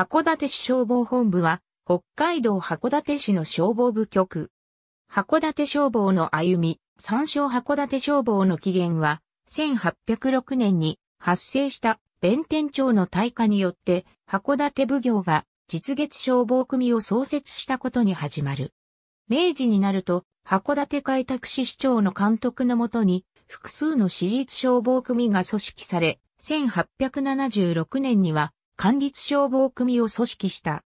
函館市消防本部は、北海道函館市の消防部局。函館消防の歩み、参照函館消防の起源は、1806年に発生した弁天町の大火によって、函館奉行が実月消防組を創設したことに始まる。明治になると、函館開拓市市長の監督のもとに、複数の私立消防組が組織され、1876年には管理消防組を組織した。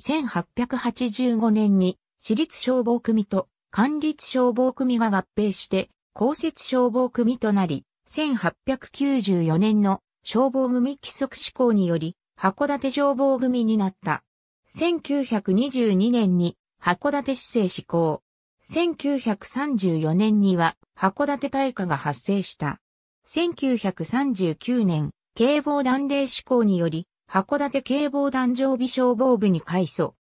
1885年に、私立消防組と管理消防組が合併して、公設消防組となり、1894年の消防組規則施行により、函館消防組になった。1922年に函館市政施行。1934年には函館大火が発生した。1939年、警防断令施行により、函館警防団常備消防部に改装。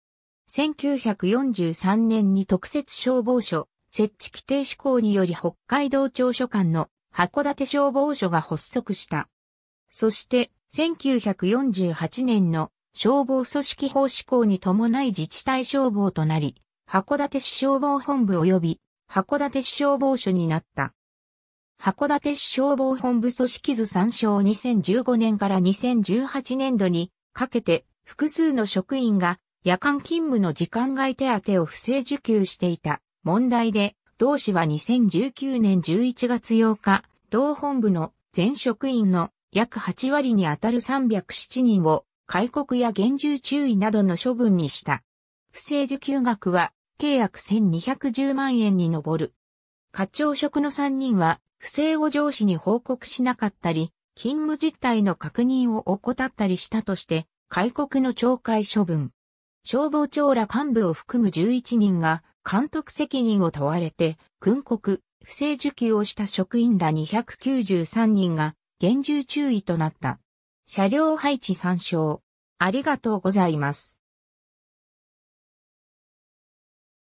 1943年に特設消防署設置規定施行により北海道庁所管の函館消防署が発足した。そして、1948年の消防組織法施行に伴い自治体消防となり、函館市消防本部及び函館市消防署になった。函館市消防本部組織図参照2015年から2018年度にかけて複数の職員が夜間勤務の時間外手当を不正受給していた問題で、同市は2019年11月8日、同本部の全職員の約8割にあたる307人を戒告や厳重注意などの処分にした。不正受給額は、契約1210万円に上る。課長職の3人は、不正を上司に報告しなかったり、勤務実態の確認を怠ったりしたとして、開国の懲戒処分。消防庁ら幹部を含む11人が監督責任を問われて、訓告、不正受給をした職員ら293人が厳重注意となった。車両配置参照。ありがとうございます。